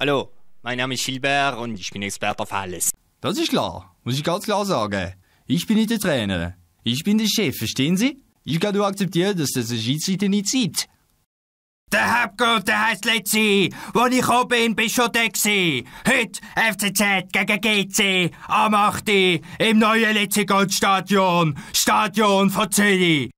Hallo, mein Name ist Gilbert und ich bin Experte auf alles. Das ist klar, muss ich ganz klar sagen. Ich bin nicht der Trainer. Ich bin der Chef, verstehen Sie? Ich kann nur akzeptieren, dass das der Schiedsrichter nicht sieht. Der Hauptgott, der heisst Letzi. Wo ich oben bin, bist schon da Heute FCZ gegen GC am 8. im neuen Letzi Goldstadion. Stadion von Zürich.